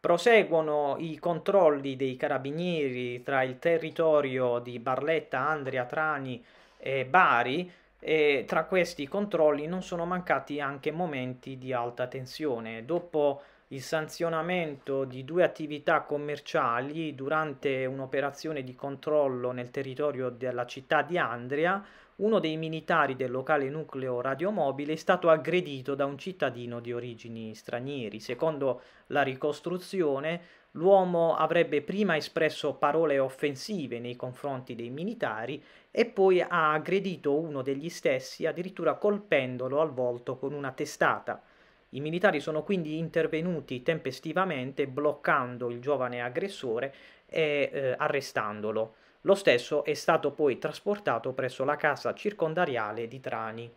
Proseguono i controlli dei carabinieri tra il territorio di Barletta, Andria, Trani e Bari e tra questi controlli non sono mancati anche momenti di alta tensione. Dopo il sanzionamento di due attività commerciali durante un'operazione di controllo nel territorio della città di Andria, uno dei militari del locale nucleo radiomobile è stato aggredito da un cittadino di origini stranieri. Secondo la ricostruzione, l'uomo avrebbe prima espresso parole offensive nei confronti dei militari e poi ha aggredito uno degli stessi addirittura colpendolo al volto con una testata. I militari sono quindi intervenuti tempestivamente bloccando il giovane aggressore e eh, arrestandolo. Lo stesso è stato poi trasportato presso la casa circondariale di Trani.